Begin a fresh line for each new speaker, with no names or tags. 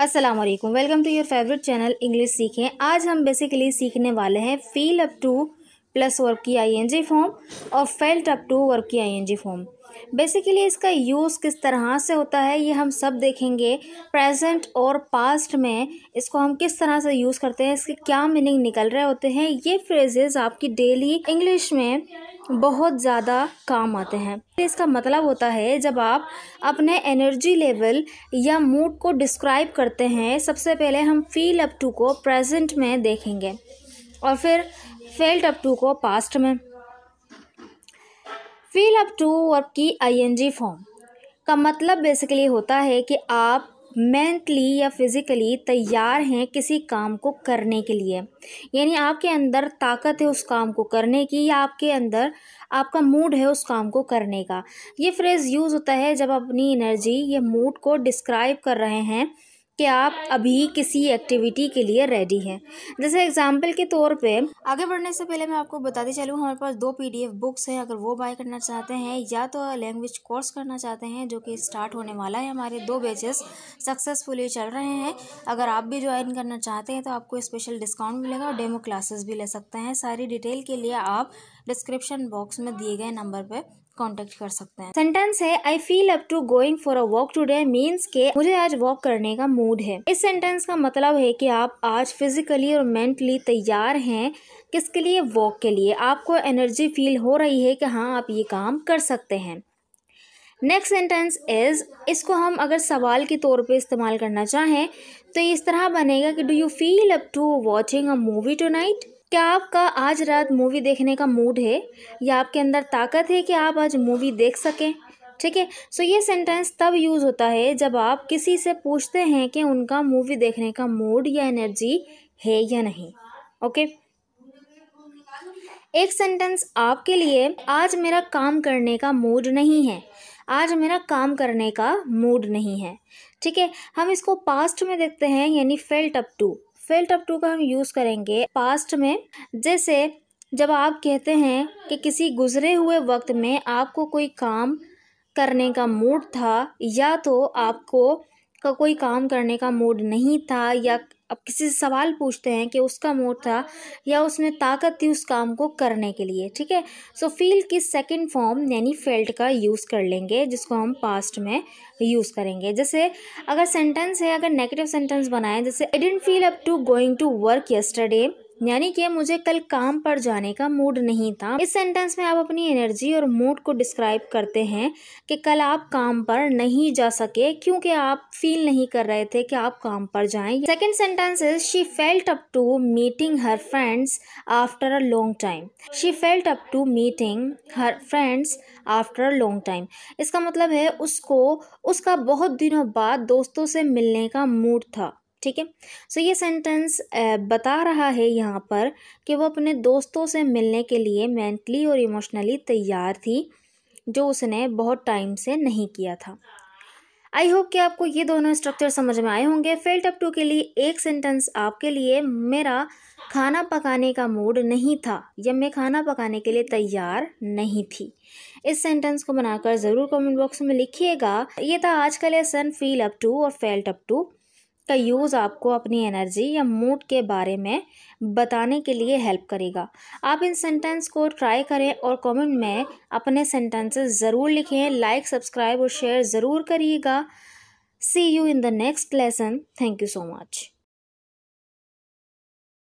Aslam welcome to your favourite channel English सीखें आज हम बेसिकली सीखने वाले हैं feel up to plus verb की आई एन जी फॉर्म और फेल्ट अप टू वर्क की I N G form basically इसका यूज़ किस तरह से होता है ये हम सब देखेंगे प्रेजेंट और पास्ट में इसको हम किस तरह से यूज़ करते हैं इसके क्या मीनिंग निकल रहे होते हैं ये फ्रेजेज आपकी डेली इंग्लिश में बहुत ज़्यादा काम आते हैं इसका मतलब होता है जब आप अपने एनर्जी लेवल या मूड को डिस्क्राइब करते हैं सबसे पहले हम फील अप टू को प्रेजेंट में देखेंगे और फिर फेल्ट अप टू को पास्ट में फिल अप टू वर्ब की आईएनजी फॉर्म का मतलब बेसिकली होता है कि आप मेंटली या फिज़िकली तैयार हैं किसी काम को करने के लिए यानी आपके अंदर ताकत है उस काम को करने की या आपके अंदर आपका मूड है उस काम को करने का ये फ्रेज़ यूज़ होता है जब अपनी एनर्जी या मूड को डिस्क्राइब कर रहे हैं कि आप अभी किसी एक्टिविटी के लिए रेडी हैं जैसे एग्जाम्पल के तौर पे आगे बढ़ने से पहले मैं आपको बताती चलूँ हमारे पास दो पीडीएफ बुक्स हैं अगर वो बाय करना चाहते हैं या तो लैंग्वेज कोर्स करना चाहते हैं जो कि स्टार्ट होने वाला है हमारे दो बैचेस सक्सेसफुली चल रहे हैं अगर आप भी ज्वाइन करना चाहते हैं तो आपको स्पेशल डिस्काउंट मिलेगा और डेमो क्लासेस भी ले सकते हैं सारी डिटेल के लिए आप डिस्क्रिप्शन बॉक्स में दिए गए नंबर पर कॉन्टेक्ट कर सकते हैं सेंटेंस है I feel up to going for a walk today means के मुझे आज वॉक करने का मूड है इस सेंटेंस का मतलब है कि आप आज फिजिकली और मेंटली तैयार हैं किसके लिए वॉक के लिए आपको एनर्जी फील हो रही है कि हाँ आप ये काम कर सकते हैं नेक्स्ट सेंटेंस इज़ इसको हम अगर सवाल के तौर पे इस्तेमाल करना चाहें तो इस तरह बनेगा कि do you feel up to watching a movie tonight क्या आपका आज रात मूवी देखने का मूड है या आपके अंदर ताकत है कि आप आज मूवी देख सकें ठीक है सो ये सेंटेंस तब यूज़ होता है जब आप किसी से पूछते हैं कि उनका मूवी देखने का मूड या एनर्जी है या नहीं ओके एक सेंटेंस आपके लिए आज मेरा काम करने का मूड नहीं है आज मेरा काम करने का मूड नहीं है ठीक है हम इसको पास्ट में देखते हैं यानी felt up to felt up to का हम यूज़ करेंगे पास्ट में जैसे जब आप कहते हैं कि किसी गुजरे हुए वक्त में आपको कोई काम करने का मूड था या तो आपको का कोई काम करने का मूड नहीं था या अब किसी से सवाल पूछते हैं कि उसका मूड था या उसमें ताकत थी उस काम को करने के लिए ठीक है सो फील की सेकंड फॉर्म यानी फेल्ट का यूज़ कर लेंगे जिसको हम पास्ट में यूज़ करेंगे जैसे अगर सेंटेंस है अगर नेगेटिव सेंटेंस बनाएं जैसे I didn't feel up to going to work yesterday यानी कि मुझे कल काम पर जाने का मूड नहीं था इस सेंटेंस में आप अपनी एनर्जी और मूड को डिस्क्राइब करते हैं कि कल आप काम पर नहीं जा सके क्योंकि आप फील नहीं कर रहे थे कि आप काम पर जाएं second sentence is she felt up to meeting her friends after a long time she felt up to meeting her friends after a long time इसका मतलब है उसको उसका बहुत दिनों बाद दोस्तों से मिलने का मूड था ठीक है सो ये सेंटेंस बता रहा है यहाँ पर कि वो अपने दोस्तों से मिलने के लिए मेंटली और इमोशनली तैयार थी जो उसने बहुत टाइम से नहीं किया था आई होप कि आपको ये दोनों स्ट्रक्चर समझ में आए होंगे फेल्ट अप टू के लिए एक सेंटेंस आपके लिए मेरा खाना पकाने का मूड नहीं था या मैं खाना पकाने के लिए तैयार नहीं थी इस सेंटेंस को बनाकर ज़रूर कमेंट बॉक्स में लिखिएगा ये था आज का लेसन फील अप टू और फेल्ट अप टू इसका यूज़ आपको अपनी एनर्जी या मूड के बारे में बताने के लिए हेल्प करेगा आप इन सेंटेंस को ट्राई करें और कमेंट में अपने सेंटेंसेस ज़रूर लिखें लाइक सब्सक्राइब और शेयर ज़रूर करिएगा see you in the next lesson thank you so much